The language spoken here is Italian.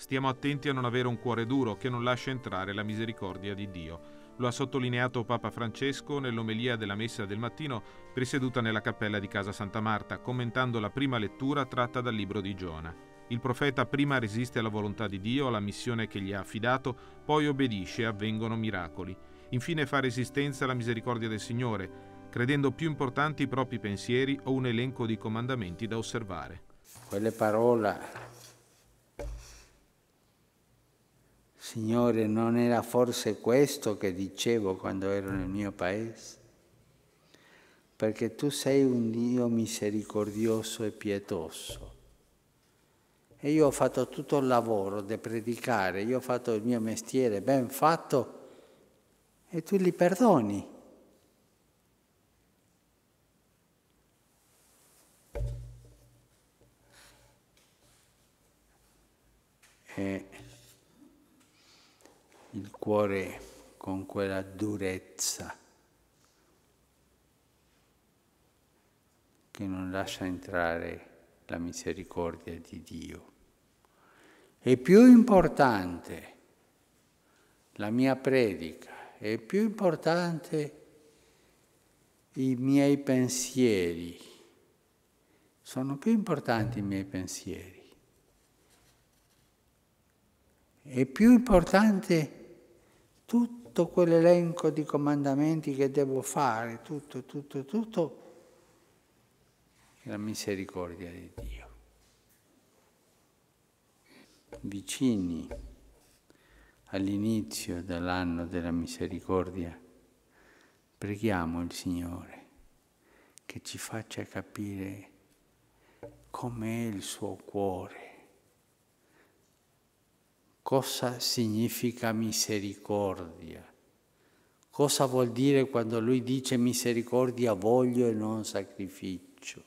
Stiamo attenti a non avere un cuore duro che non lascia entrare la misericordia di Dio. Lo ha sottolineato Papa Francesco nell'omelia della messa del mattino presieduta nella cappella di Casa Santa Marta, commentando la prima lettura tratta dal libro di Giona. Il profeta prima resiste alla volontà di Dio, alla missione che gli ha affidato, poi obbedisce e avvengono miracoli. Infine fa resistenza alla misericordia del Signore, credendo più importanti i propri pensieri o un elenco di comandamenti da osservare. Quelle parole Signore, non era forse questo che dicevo quando ero nel mio paese? Perché tu sei un Dio misericordioso e pietoso. E io ho fatto tutto il lavoro di predicare, io ho fatto il mio mestiere ben fatto e tu li perdoni. E eh, il cuore con quella durezza che non lascia entrare la misericordia di Dio. È più importante la mia predica, è più importante i miei pensieri, sono più importanti i miei pensieri. È più importante tutto quell'elenco di comandamenti che devo fare, tutto, tutto, tutto, è la misericordia di Dio. Vicini all'inizio dell'anno della misericordia, preghiamo il Signore che ci faccia capire com'è il suo cuore cosa significa misericordia, cosa vuol dire quando lui dice misericordia voglio e non sacrificio.